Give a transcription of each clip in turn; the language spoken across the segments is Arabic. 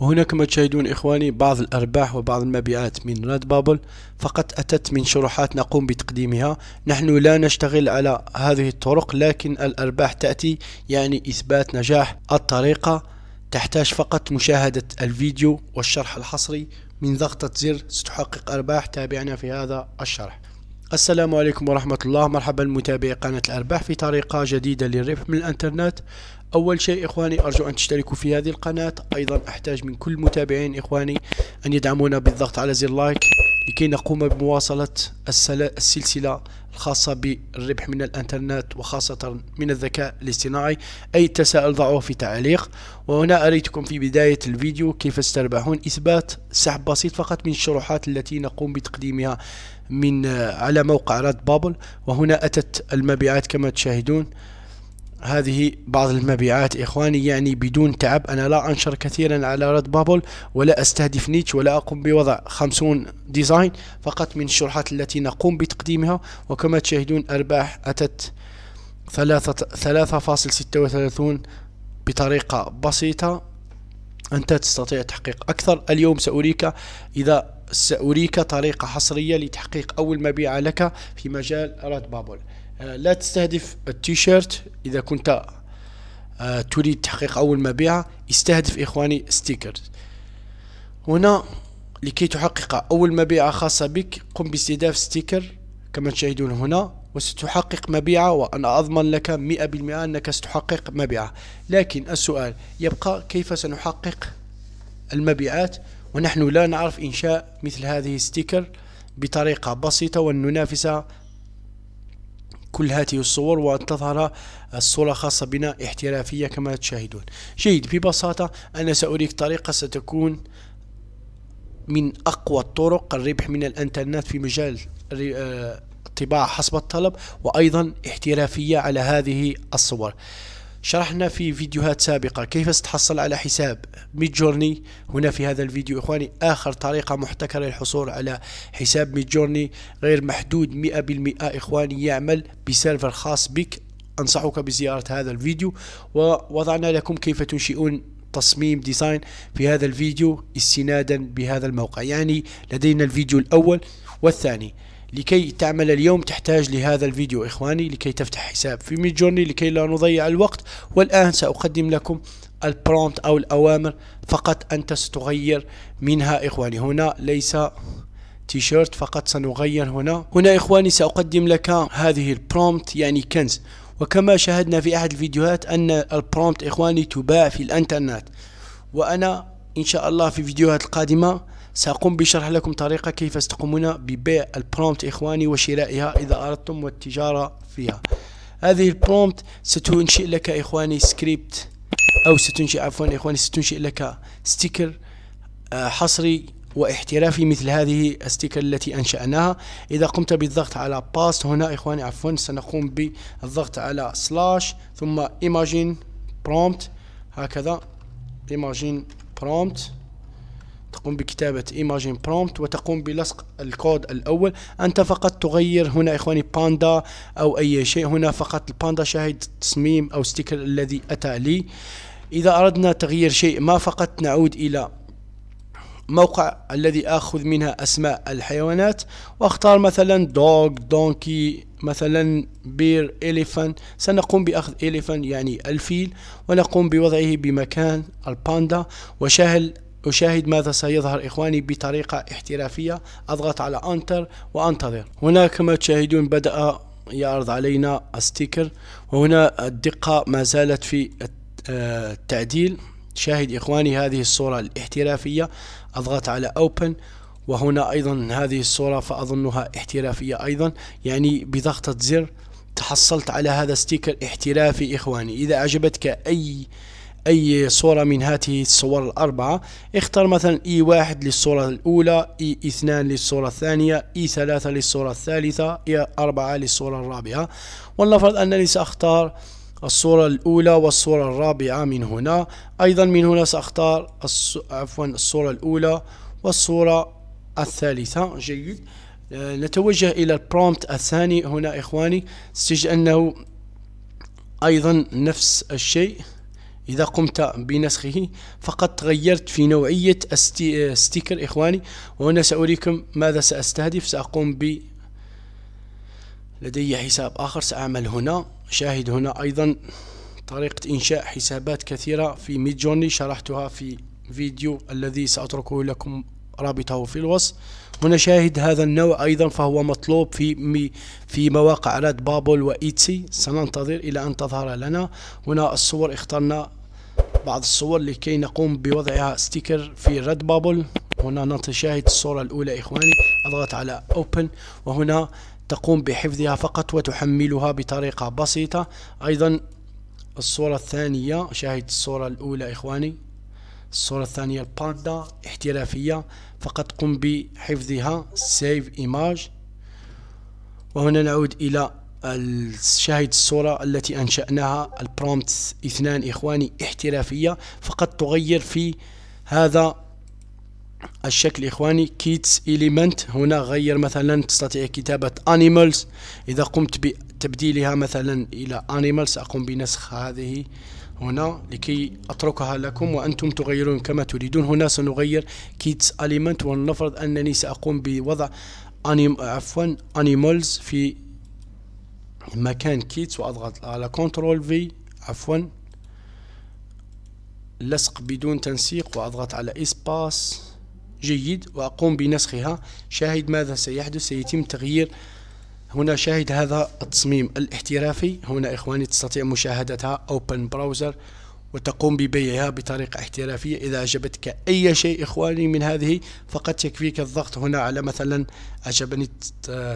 وهنا كما تشاهدون إخواني بعض الأرباح وبعض المبيعات من راد بابل فقط أتت من شروحات نقوم بتقديمها نحن لا نشتغل على هذه الطرق لكن الأرباح تأتي يعني إثبات نجاح الطريقة تحتاج فقط مشاهدة الفيديو والشرح الحصري من ضغطة زر ستحقق أرباح تابعنا في هذا الشرح السلام عليكم ورحمة الله مرحبا متابعي قناة الأرباح في طريقة جديدة للربح من الأنترنت أول شيء إخواني أرجو أن تشتركوا في هذه القناة أيضا أحتاج من كل المتابعين إخواني أن يدعمونا بالضغط على زر لايك لكي نقوم بمواصلة السلسلة الخاصة بالربح من الانترنت وخاصة من الذكاء الاصطناعي أي تساؤل ضعوه في تعليق وهنا أريتكم في بداية الفيديو كيف استربحون إثبات سحب بسيط فقط من الشروحات التي نقوم بتقديمها من على موقع راد بابل وهنا أتت المبيعات كما تشاهدون هذه بعض المبيعات إخواني يعني بدون تعب أنا لا أنشر كثيرا على رد بابل ولا أستهدف نيتش ولا أقوم بوضع خمسون ديزاين فقط من الشروحات التي نقوم بتقديمها وكما تشاهدون أرباح أتت ثلاثة ثلاثة فاصل ستة وثلاثون بطريقة بسيطة أنت تستطيع تحقيق أكثر اليوم سأريك إذا سأريك طريقة حصرية لتحقيق أول مبيعة لك في مجال رد بابل آه، لا تستهدف التيشيرت اذا كنت آه، تريد تحقيق اول مبيعة استهدف اخواني ستيكرز هنا لكي تحقق اول مبيعة خاصة بك قم باستهداف ستيكر كما تشاهدون هنا وستحقق مبيعة وأنا أضمن لك مئة بالمئة أنك ستحقق مبيعة لكن السؤال يبقى كيف سنحقق المبيعات ونحن لا نعرف إنشاء مثل هذه ستيكر بطريقة بسيطة وننافس كل هذه الصور وأن تظهر الصورة خاصة بنا احترافية كما تشاهدون جيد ببساطة أنا سأريك طريقة ستكون من أقوى الطرق الربح من الإنترنت في مجال الطباعة آه، حسب الطلب وأيضا احترافية على هذه الصور شرحنا في فيديوهات سابقة كيف ستحصل على حساب ميد جورني هنا في هذا الفيديو إخواني آخر طريقة محتكرة للحصول على حساب ميد جورني غير محدود 100% إخواني يعمل بسيرفر خاص بك أنصحك بزيارة هذا الفيديو ووضعنا لكم كيف تنشئون تصميم ديزاين في هذا الفيديو استنادا بهذا الموقع يعني لدينا الفيديو الأول والثاني لكي تعمل اليوم تحتاج لهذا الفيديو إخواني لكي تفتح حساب في ميد جورني لكي لا نضيع الوقت والآن سأقدم لكم البرومت أو الأوامر فقط أنت ستغير منها إخواني هنا ليس تيشيرت فقط سنغير هنا هنا إخواني سأقدم لك هذه البرومت يعني كنز وكما شاهدنا في أحد الفيديوهات أن البرومت إخواني تباع في الأنترنت وأنا إن شاء الله في فيديوهات القادمة سأقوم بشرح لكم طريقة كيف ستقومون ببيع البرومت إخواني وشرائها إذا أردتم والتجارة فيها هذه البرومت ستنشئ لك إخواني سكريبت أو ستنشئ عفوا إخواني ستنشئ لك ستيكر آه، حصري واحترافي مثل هذه الستيكر التي أنشأناها إذا قمت بالضغط على باست هنا إخواني عفوا سنقوم بالضغط على سلاش ثم إيماجين برومت هكذا إيماجين برومت تقوم بكتابة ايماجين Prompt وتقوم بلصق الكود الأول أنت فقط تغير هنا إخواني باندا أو أي شيء هنا فقط الباندا شاهد تصميم أو ستيكر الذي أتى لي إذا أردنا تغيير شيء ما فقط نعود إلى موقع الذي آخذ منها أسماء الحيوانات وأختار مثلا دوغ دونكي مثلا بير إليفان سنقوم بأخذ إليفان يعني الفيل ونقوم بوضعه بمكان الباندا وشاهد أشاهد ماذا سيظهر إخواني بطريقة احترافية أضغط على أنتر وأنتظر هنا كما تشاهدون بدأ يعرض علينا الستيكر وهنا الدقة ما زالت في التعديل شاهد إخواني هذه الصورة الاحترافية أضغط على أوبن وهنا أيضا هذه الصورة فأظنها احترافية أيضا يعني بضغطة زر تحصلت على هذا ستيكر احترافي إخواني إذا أعجبتك أي أي صورة من هذه الصور الأربعة اختر مثلا اي e واحد للصورة الأولى اي e اثنان للصورة الثانية اي e ثلاثة للصورة الثالثة اي أربعة للصورة الرابعة ولنفرض أنني سأختار الصورة الأولى والصورة الرابعة من هنا أيضا من هنا سأختار الص... عفوا الصورة الأولى والصورة الثالثة جيد آه، نتوجه إلى البرومت الثاني هنا إخواني استجد أنه أيضا نفس الشيء إذا قمت بنسخه فقد تغيرت في نوعية ستيكر إخواني وهنا سأريكم ماذا سأستهدف سأقوم ب لدي حساب آخر سأعمل هنا شاهد هنا أيضا طريقة إنشاء حسابات كثيرة في ميد جورني شرحتها في فيديو الذي سأتركه لكم رابطه في الوصف هنا شاهد هذا النوع أيضا فهو مطلوب في مي في مواقع راد بابل وإيتسي سننتظر إلى أن تظهر لنا هنا الصور اخترنا بعض الصور لكي نقوم بوضعها ستيكر في ريد بابل هنا نتشاهد الصورة الأولى إخواني أضغط على أوبن وهنا تقوم بحفظها فقط وتحملها بطريقة بسيطة أيضا الصورة الثانية شاهد الصورة الأولى إخواني الصورة الثانية الباندا احترافية فقط قم بحفظها Save Image وهنا نعود إلى الشاهد الصورة التي أنشأناها البرومت اثنان إخواني احترافية فقط تغير في هذا الشكل إخواني كيتس إليمنت هنا غير مثلا تستطيع كتابة أنيمالز إذا قمت بتبديلها مثلا إلى أنيمالز أقوم بنسخ هذه هنا لكي أتركها لكم وأنتم تغيرون كما تريدون هنا سنغير كيتس أليمنت ونفرض أنني سأقوم بوضع أنيم عفوا أنيمالز في مكان كيتس واضغط على كنترول في عفوا لصق بدون تنسيق واضغط على اسباس جيد واقوم بنسخها شاهد ماذا سيحدث سيتم تغيير هنا شاهد هذا التصميم الاحترافي هنا اخواني تستطيع مشاهدتها اوبن براوزر وتقوم ببيعها بطريقة احترافية إذا أعجبتك أي شيء إخواني من هذه فقط يكفيك الضغط هنا على مثلا أعجبني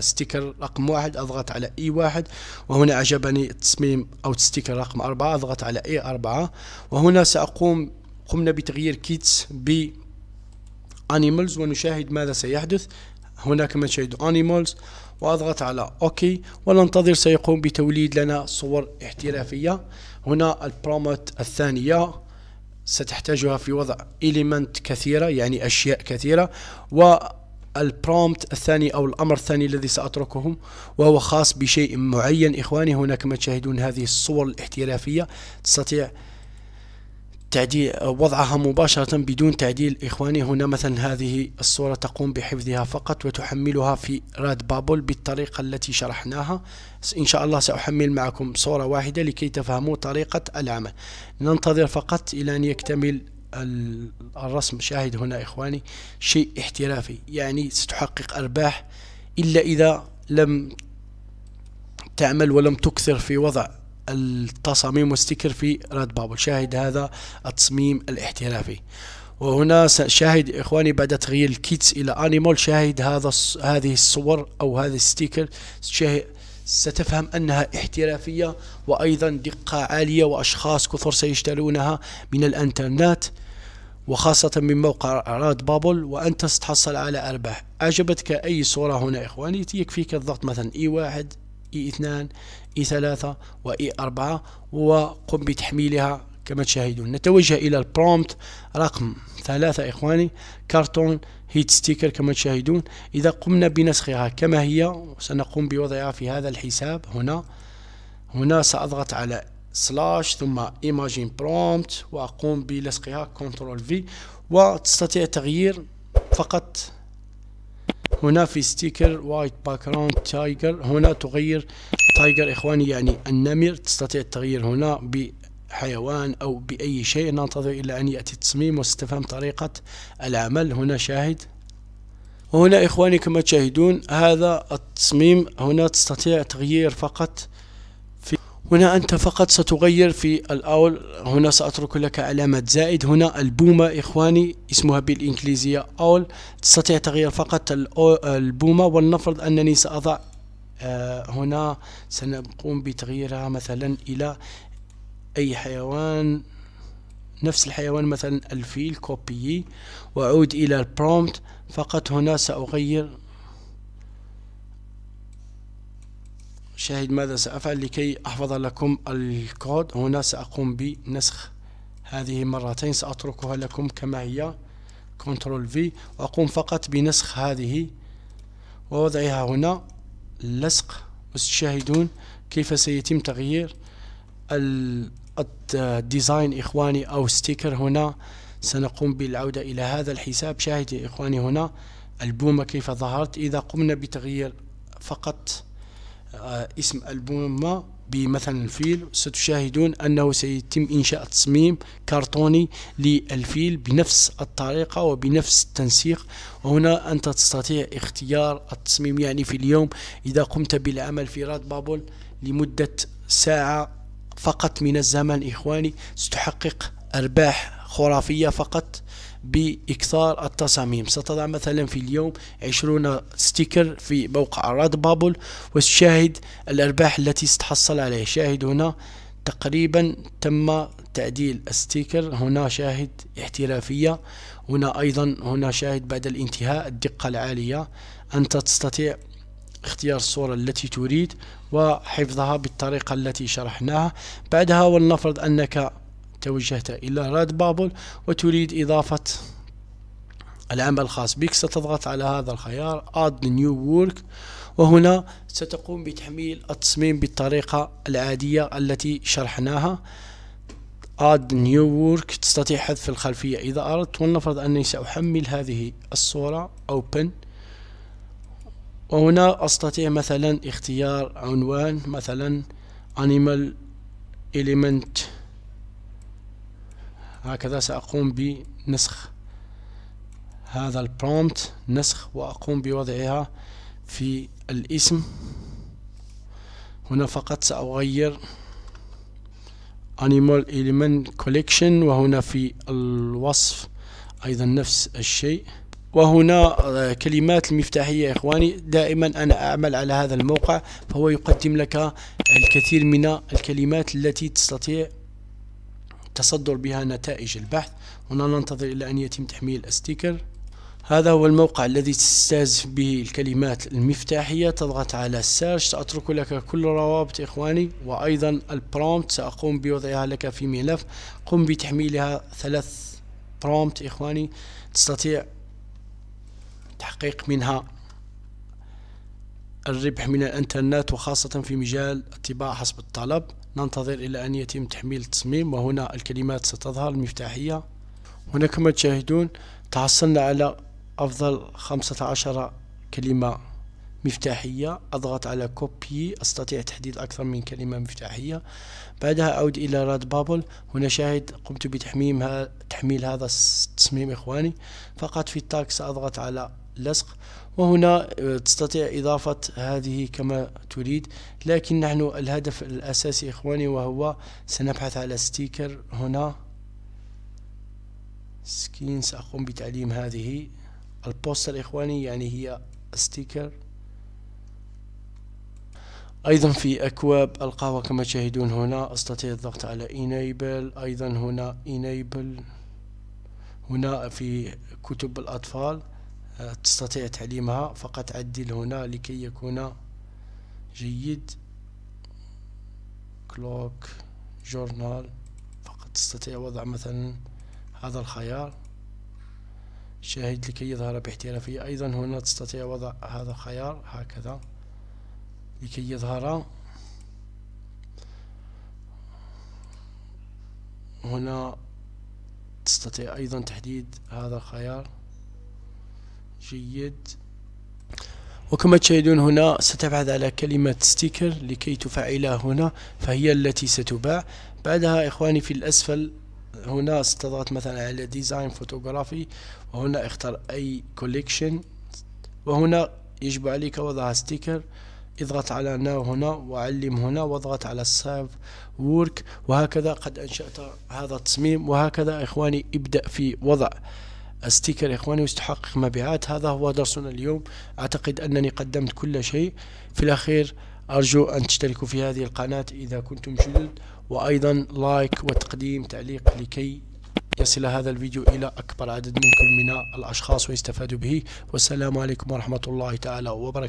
ستيكر رقم واحد أضغط على إي واحد وهنا أعجبني التصميم أو ستيكر رقم أربعة أضغط على إي أربعة وهنا سأقوم قمنا بتغيير كيتس ب أنيمالز ونشاهد ماذا سيحدث هناك كما تشاهد أنيمالز واضغط على اوكي وننتظر سيقوم بتوليد لنا صور احترافية هنا البرومت الثانية ستحتاجها في وضع إليمنت كثيرة يعني أشياء كثيرة والبرومت الثاني أو الأمر الثاني الذي سأتركه وهو خاص بشيء معين إخواني هناك ما تشاهدون هذه الصور الاحترافية تستطيع تعديل وضعها مباشرة بدون تعديل إخواني هنا مثلا هذه الصورة تقوم بحفظها فقط وتحملها في راد بابل بالطريقة التي شرحناها إن شاء الله سأحمل معكم صورة واحدة لكي تفهموا طريقة العمل ننتظر فقط إلى أن يكتمل الرسم شاهد هنا إخواني شيء احترافي يعني ستحقق أرباح إلا إذا لم تعمل ولم تكثر في وضع التصاميم والستيكر في راد بابل شاهد هذا التصميم الاحترافي وهنا شاهد إخواني بعد تغيير الكيتس إلى أنيمال شاهد هذا هذه الصور أو هذا الستيكر شاهد ستفهم أنها احترافية وأيضا دقة عالية وأشخاص كثر سيشترونها من الأنترنت وخاصة من موقع راد بابل وأنت ستحصل على أرباح أعجبتك أي صورة هنا إخواني يكفيك الضغط مثلا إي واحد اي 2 اي 3 واي 4 وقم بتحميلها كما تشاهدون نتوجه الى البرومت رقم ثلاثة اخواني كرتون هيت ستيكر كما تشاهدون اذا قمنا بنسخها كما هي سنقوم بوضعها في هذا الحساب هنا هنا ساضغط على سلاش ثم ايماجين برومت واقوم بلصقها كنترول في وتستطيع تغيير فقط هنا في ستيكر وايت باك تايجر هنا تغير تايجر إخواني يعني النمر تستطيع التغيير هنا بحيوان أو بأي شيء ننتظر إلى أن يأتي التصميم واستفهم طريقة العمل هنا شاهد وهنا إخواني كما تشاهدون هذا التصميم هنا تستطيع تغيير فقط هنا أنت فقط ستغير في الأول هنا سأترك لك علامة زائد هنا البومة إخواني اسمها بالإنجليزية أول تستطيع تغيير فقط البومة ولنفرض أنني سأضع آه، هنا سنقوم بتغييرها مثلا إلى أي حيوان نفس الحيوان مثلا الفيل كوبيي وأعود إلى البرومت فقط هنا سأغير شاهد ماذا سأفعل لكي أحفظ لكم الكود هنا سأقوم بنسخ هذه مرتين سأتركها لكم كما هي كنترول في وأقوم فقط بنسخ هذه ووضعها هنا لصق وستشاهدون كيف سيتم تغيير الديزاين إخواني أو ستيكر هنا سنقوم بالعودة إلى هذا الحساب شاهد يا إخواني هنا البومة كيف ظهرت إذا قمنا بتغيير فقط آه، اسم ألبوم ما بمثلا الفيل ستشاهدون أنه سيتم إنشاء تصميم كرتوني للفيل بنفس الطريقة وبنفس التنسيق وهنا أنت تستطيع اختيار التصميم يعني في اليوم إذا قمت بالعمل في راد بابل لمدة ساعة فقط من الزمن إخواني ستحقق أرباح خرافية فقط بإكثار التصاميم ستضع مثلا في اليوم 20 ستيكر في موقع راد بابل وتشاهد الأرباح التي ستحصل عليها شاهد هنا تقريبا تم تعديل الستيكر هنا شاهد احترافية هنا أيضا هنا شاهد بعد الانتهاء الدقة العالية أنت تستطيع اختيار الصورة التي تريد وحفظها بالطريقة التي شرحناها بعدها ولنفرض أنك توجهت إلى راد بابل وتريد إضافة العمل الخاص بك ستضغط على هذا الخيار Add New Work وهنا ستقوم بتحميل التصميم بالطريقة العادية التي شرحناها Add New Work تستطيع حذف الخلفية إذا أردت ولنفرض أني سأحمل هذه الصورة Open وهنا أستطيع مثلا اختيار عنوان مثلا Animal Element هكذا سأقوم بنسخ هذا البرومت نسخ وأقوم بوضعها في الاسم هنا فقط سأغير animal element collection وهنا في الوصف أيضا نفس الشيء وهنا آه، كلمات المفتاحية يا إخواني دائما أنا أعمل على هذا الموقع فهو يقدم لك الكثير من الكلمات التي تستطيع تصدر بها نتائج البحث هنا ننتظر إلى أن يتم تحميل الستيكر هذا هو الموقع الذي تستهدف به الكلمات المفتاحية تضغط على سيرش سأترك لك كل الروابط إخواني وأيضا البرومت سأقوم بوضعها لك في ملف قم بتحميلها ثلاث برومت إخواني تستطيع تحقيق منها الربح من الانترنت وخاصة في مجال الطباعة حسب الطلب ننتظر إلى أن يتم تحميل التصميم وهنا الكلمات ستظهر المفتاحية هنا كما تشاهدون تحصلنا على أفضل 15 كلمة مفتاحية أضغط على كوبي أستطيع تحديد أكثر من كلمة مفتاحية بعدها أعود إلى راد بابل هنا شاهد قمت بتحميل تحميل هذا التصميم إخواني فقط في التاك سأضغط على لصق وهنا آه، تستطيع إضافة هذه كما تريد لكن نحن الهدف الأساسي إخواني وهو سنبحث على ستيكر هنا سكين سأقوم بتعليم هذه البوستر إخواني يعني هي ستيكر أيضا في أكواب القهوة كما تشاهدون هنا أستطيع الضغط على إنيبل أيضا هنا إنيبل هنا في كتب الأطفال آه، تستطيع تعليمها فقط عدل هنا لكي يكون جيد كلوك جورنال فقط تستطيع وضع مثلا هذا الخيار شاهد لكي يظهر باحترافية أيضا هنا تستطيع وضع هذا الخيار هكذا لكي يظهر هنا تستطيع أيضا تحديد هذا الخيار جيد وكما تشاهدون هنا ستبحث على كلمة ستيكر لكي تفعلها هنا فهي التي ستباع بعدها إخواني في الأسفل هنا ستضغط مثلا على ديزاين فوتوغرافي وهنا اختر أي كوليكشن وهنا يجب عليك وضع ستيكر اضغط على ناو هنا وعلم هنا واضغط على سيف وورك وهكذا قد أنشأت هذا التصميم وهكذا إخواني ابدأ في وضع استيكر إخواني وستحقق مبيعات هذا هو درسنا اليوم أعتقد أنني قدمت كل شيء في الأخير أرجو أن تشتركوا في هذه القناة إذا كنتم جدد وأيضا لايك وتقديم تعليق لكي يصل هذا الفيديو إلى أكبر عدد ممكن من الأشخاص ويستفادوا به والسلام عليكم ورحمة الله تعالى وبركاته